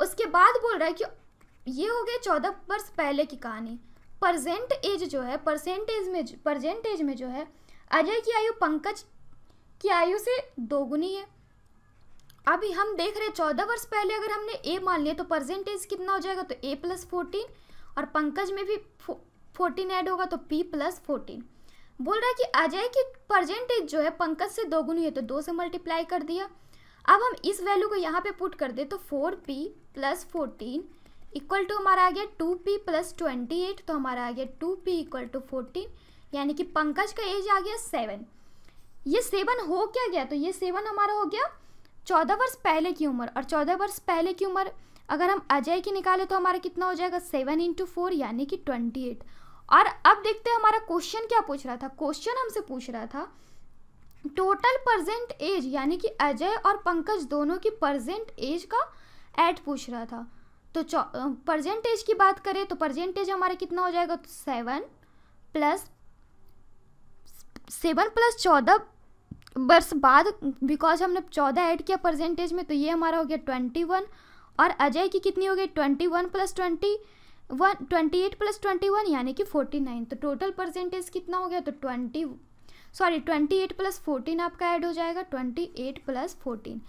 उसके बाद बोल रहा है कि ये हो गया चौदह वर्ष पहले की कहानी प्रजेंट एज जो है परसेंट एज में प्रजेंट एज में जो है अजय की आयु पंकज की आयु से दोगुनी है अभी हम देख रहे हैं चौदह वर्ष पहले अगर हमने ए मान लिया तो परसेंटेज कितना हो जाएगा तो ए प्लस फोर्टीन और पंकज में भी फोर्टीन ऐड होगा तो पी प्लस फोर्टीन बोल रहा है कि आ जाए कि जो है पंकज से दो है तो दो से मल्टीप्लाई कर दिया अब हम इस वैल्यू को यहाँ पे पुट कर दे तो four P plus fourteen equal to हमारा आ गया two P plus twenty eight तो हमारा आ गया two P equal to fourteen यानी कि पंकज का एज आ गया सेवन ये सेवन हो क्या गया तो ये सेवन हमारा हो गया चौदह वर्ष पहले की उम्र और चौदह वर्ष पहले की उम्र अगर हम अजय की निकालें तो हमारा कितना हो जाएगा सेवन इंटू फोर यानी कि ट्वेंटी एट और अब देखते हैं हमारा क्वेश्चन क्या पूछ रहा था क्वेश्चन हमसे पूछ रहा था टोटल प्रजेंट एज यानी कि अजय और पंकज दोनों की प्रजेंट एज का एड पूछ रहा था तो प्रजेंट एज की बात करें तो प्रजेंट एज हमारा कितना हो जाएगा तो सेवन प्लस सेवन प्लस चौदह वर्ष बाद बिकॉज हमने चौदह ऐड किया परसेंटेज में तो ये हमारा हो गया ट्वेंटी वन और अजय की कितनी हो गई twenty one plus twenty one twenty eight plus twenty one यानी कि फोर्टी नाइन तो टोटल परसेंटेज कितना हो गया तो twenty sorry twenty eight plus fourteen आपका ऐड हो जाएगा ट्वेंटी एट प्लस फोर्टीन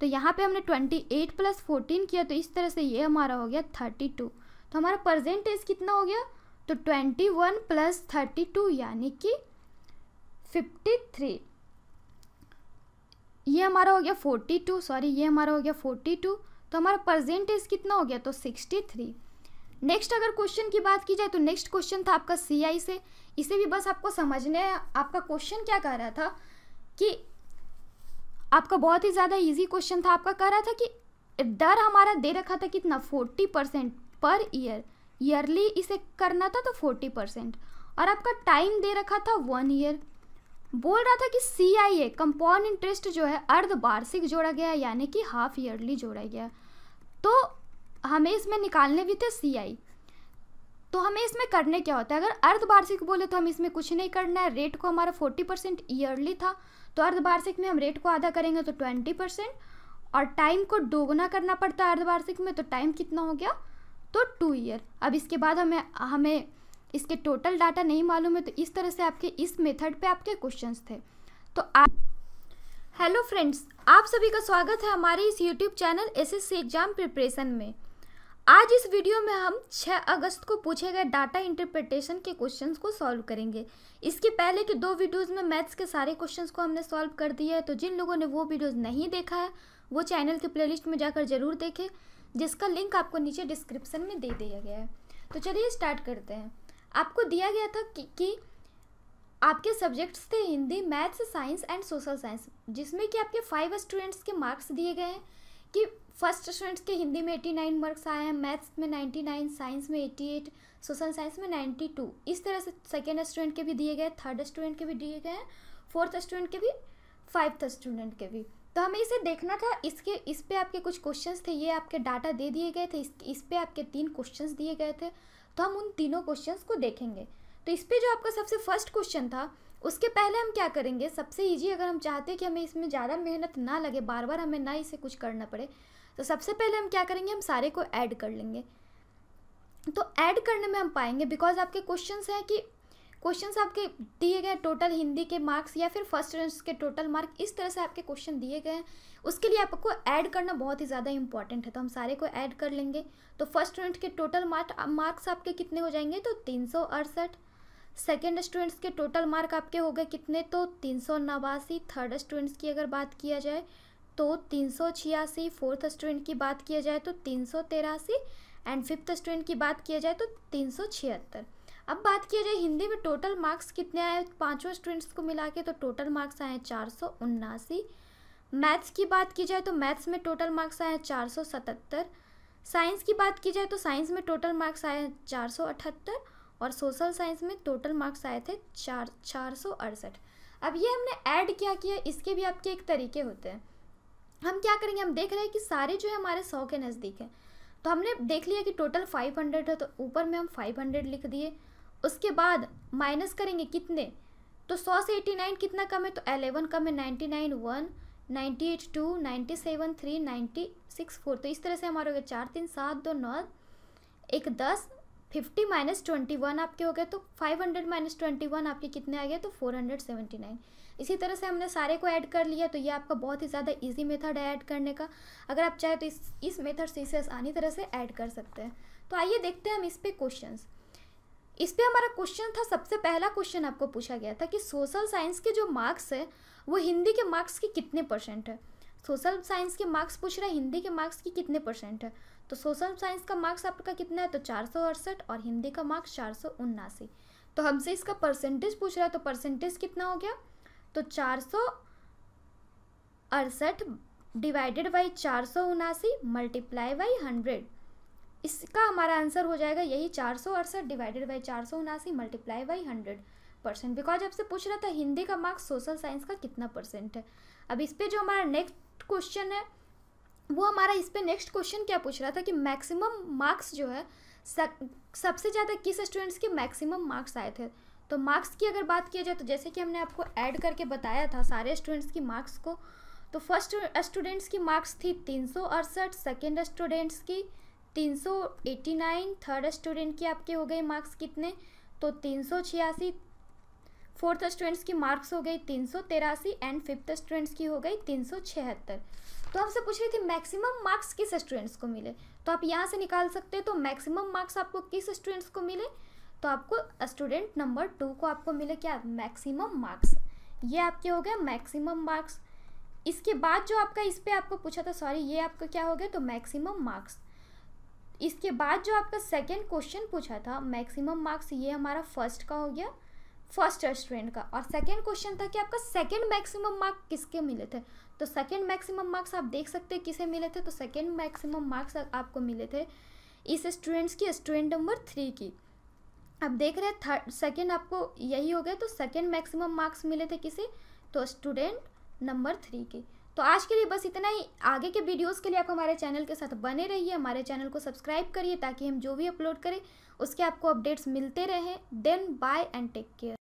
तो यहाँ पे हमने ट्वेंटी एट प्लस फोर्टीन किया तो इस तरह से ये हमारा हो गया थर्टी टू तो हमारा परसेंटेज कितना हो गया तो twenty one plus thirty two यानी कि फिफ्टी थ्री ये हमारा हो गया फोर्टी टू सॉरी ये हमारा हो गया फोर्टी टू तो हमारा परसेंटेज कितना हो गया तो सिक्सटी थ्री नेक्स्ट अगर क्वेश्चन की बात की जाए तो नेक्स्ट क्वेश्चन था आपका सीआई से इसे भी बस आपको समझने आपका क्वेश्चन क्या कह रहा था कि आपका बहुत ही ज़्यादा इजी क्वेश्चन था आपका कह रहा था कि दर हमारा दे रखा था कितना forty percent per year yearly इसे करना था तो फोर्टी परसेंट और आपका टाइम दे रखा था वन ईयर बोल रहा था कि सी आई ए कंपाउंड इंटरेस्ट जो है अर्धवार्षिक जोड़ा गया यानी कि हाफ ईयरली जोड़ा गया तो हमें इसमें निकालने भी थे सी आई तो हमें इसमें करने क्या होता है अगर अर्धवार्षिक बोले तो हम इसमें कुछ नहीं करना है रेट को हमारा फोर्टी परसेंट ईयरली था तो अर्धवार्षिक में हम रेट को आधा करेंगे तो ट्वेंटी परसेंट और टाइम को दोगुना करना पड़ता है अर्धवार्षिक में तो टाइम कितना हो गया तो टू ईयर अब इसके बाद हमें हमें इसके टोटल डाटा नहीं मालूम है तो इस तरह से आपके इस मेथड पर आपके क्वेश्चन थे तो आप हेलो फ्रेंड्स आप सभी का स्वागत है हमारे इस YouTube channel C exam preparation में आज इस वीडियो में हम 6 अगस्त को पूछे गए डाटा इंटरप्रिटेशन के क्वेश्चंस को सॉल्व करेंगे इसके पहले के दो वीडियोस में मैथ्स के सारे क्वेश्चंस को हमने सॉल्व कर दिया है तो जिन लोगों ने वो वीडियोस नहीं देखा है वो चैनल के प्लेलिस्ट में जाकर ज़रूर देखें जिसका लिंक आपको नीचे डिस्क्रिप्सन में दे दिया गया है तो चलिए स्टार्ट करते हैं आपको दिया गया था कि, कि आपके सब्जेक्ट्स थे Hindi maths science and social science जिसमें कि आपके फाइव स्टूडेंट्स के मार्क्स दिए गए हैं कि फर्स्ट स्टूडेंट्स के हिंदी में एटी नाइन मार्क्स आए हैं मैथ्स में नाइन्टी नाइन साइंस में एटी एट सोशल साइंस में नाइन्टी टू इस तरह से सेकेंड स्टूडेंट के भी दिए गए थर्ड स्टूडेंट के भी दिए गए हैं फोर्थ स्टूडेंट के भी फाइव्थ स्टूडेंट के भी तो हमें इसे देखना था इसके इस पे आपके कुछ क्वेश्चंस थे ये आपके डाटा दे दिए गए थे इस, इस पे आपके तीन क्वेश्चंस दिए गए थे तो हम उन तीनों क्वेश्चंस को देखेंगे तो इस पे जो आपका सबसे फर्स्ट क्वेश्चन था उसके पहले हम क्या करेंगे सबसे ईजी अगर हम चाहते हैं कि हमें इसमें ज़्यादा मेहनत ना लगे बार बार हमें ना इसे कुछ करना पड़े तो सबसे पहले हम क्या करेंगे हम सारे को ऐड कर लेंगे तो ऐड करने में हम पाएंगे बिकॉज आपके क्वेश्चन हैं कि क्वेश्चन आपके दिए गए टोटल हिंदी के मार्क्स या फिर फर्स्ट ईयर्स के टोटल मार्क इस तरह से आपके क्वेश्चन दिए गए हैं उसके लिए आपको ऐड करना बहुत ही ज़्यादा इंपॉर्टेंट है तो हम सारे को ऐड कर लेंगे तो फर्स्ट स्टूडेंट के टोटल मार्क मार्क्स आपके कितने हो जाएंगे तो तीन सौ अड़सठ सेकेंड स्टूडेंट्स के टोटल मार्क आपके हो गए कितने तो तीन सौ नवासी थर्ड स्टूडेंट्स की अगर बात किया जाए तो तीन सौ छियासी फोर्थ स्टूडेंट की बात किया जाए तो तीन सौ तेरासी एंड फिफ्थ स्टूडेंट की बात किया जाए तो तीन सौ छिहत्तर अब बात किया जाए हिंदी में टोटल मार्क्स कितने आए पाँचों स्टूडेंट्स को मिला के तो टोटल मार्क्स आए हैं चार सौ उन्नासी मैथ्स की बात की जाए तो मैथ्स में टोटल मार्क्स आए हैं चार सौ सतहत्तर साइंस की बात की जाए तो साइंस में टोटल मार्क्स आए हैं चार सौ अठहत्तर और सोशल साइंस में टोटल मार्क्स आए थे चार चार सौ अड़सठ अब ये हमने ऐड क्या किया इसके भी आपके एक तरीके होते हैं हम क्या करेंगे हम देख रहे हैं कि सारे जो है हमारे सौ के नज़दीक है तो हमने देख लिया कि टोटल फाइव हंड्रेड है तो ऊपर में हम फाइव हंड्रेड लिख दिए उसके बाद माइनस करेंगे कितने तो सौ से एटी नाइन कितना कम है तो एलेवन कम है ninety nine one ninety eight two ninety seven three ninety six four तो इस तरह से हमारे हो गए चार तीन सात दो नौ एक दस फिफ्टी माइनस ट्वेंटी वन आपके हो गए तो five hundred minus twenty one आपके कितने आ गए तो फोर हंड्रेड सेवेंटी नाइन इसी तरह से हमने सारे को ऐड कर लिया तो ये आपका बहुत ही ज़्यादा इजी मेथड है ऐड करने का अगर आप चाहें तो इस इस मेथड से इसे आसानी तरह से ऐड कर सकते हैं तो आइए देखते हैं हम इस पर क्वेश्चन इस पर हमारा क्वेश्चन था सबसे पहला क्वेश्चन आपको पूछा गया था कि सोशल साइंस के जो मार्क्स है वो हिंदी के मार्क्स के कितने परसेंट है सोशल साइंस के मार्क्स पूछ रहा है हिंदी के मार्क्स की कितने परसेंट है तो सोशल साइंस का मार्क्स आपका कितना है तो चार सौ अड़सठ और हिंदी का मार्क्स चार सौ उन्नासी तो हमसे इसका परसेंटेज पूछ रहा है तो परसेंटेज कितना हो गया तो चार सौ अड़सठ डिवाइडेड बाई चार सौ उनासी मल्टीप्लाई बाई हंड्रेड इसका हमारा आंसर हो जाएगा यही चार सौ अड़सठ डिवाइडेड बाई चार सौ उनासी multiply by hundred percent because आपसे पूछ रहा था हिंदी का मार्क्स सोशल साइंस का कितना परसेंट है अब इस पर जो हमारा नेक्स्ट क्वेश्चन है वो हमारा इस पर नेक्स्ट क्वेश्चन क्या पूछ रहा था कि मैक्सिमम मार्क्स जो है सबसे ज़्यादा किस स्टूडेंट्स के मैक्सिमम मार्क्स आए थे तो मार्क्स की अगर बात किया जाए तो जैसे कि हमने आपको ऐड करके बताया था सारे स्टूडेंट्स की मार्क्स को तो फर्स्ट स्टूडेंट्स की मार्क्स थी तीन सौ अड़सठ सेकेंड स्टूडेंट्स की तीन सौ एटी नाइन थर्ड स्टूडेंट की आपके हो गए मार्क्स कितने तो तीन सौ छियासी फोर्थ स्टूडेंट्स की मार्क्स हो गई तीन सौ तेरासी एंड फिफ्थ स्टूडेंट्स की हो गई तीन सौ छिहत्तर तो आपसे पूछ रही थी मैक्सिमम मार्क्स किस स्टूडेंट्स को मिले तो आप यहाँ से निकाल सकते हैं तो मैक्सिमम मार्क्स आपको किस स्टूडेंट्स को मिले तो आपको स्टूडेंट नंबर टू को आपको मिले क्या मैक्सिमम मार्क्स ये आपके हो गए मैक्सिमम मार्क्स इसके बाद जो आपका इस पर आपको पूछा था सॉरी ये आपका क्या हो गया तो मैक्सिमम मार्क्स इसके बाद जो आपका सेकेंड क्वेश्चन पूछा था मैक्सिमम मार्क्स ये हमारा फर्स्ट का हो गया फर्स्ट स्टूडेंट का और सेकेंड क्वेश्चन था कि आपका सेकेंड मैक्सिमम मार्क्स किसके मिले थे तो सेकेंड मैक्सिमम मार्क्स आप देख सकते हैं किसे मिले थे तो सेकेंड मैक्सिमम मार्क्स आपको मिले थे इस स्टूडेंट्स की स्टूडेंट नंबर थ्री की अब देख रहे हैं थर्ड सेकेंड आपको यही हो गया तो सेकेंड मैक्सिमम मार्क्स मिले थे किसे तो स्टूडेंट नंबर थ्री के तो आज के लिए बस इतना ही आगे के वीडियोस के लिए आप हमारे चैनल के साथ बने रहिए हमारे चैनल को सब्सक्राइब करिए ताकि हम जो भी अपलोड करें उसके आपको अपडेट्स मिलते रहें then bye and take care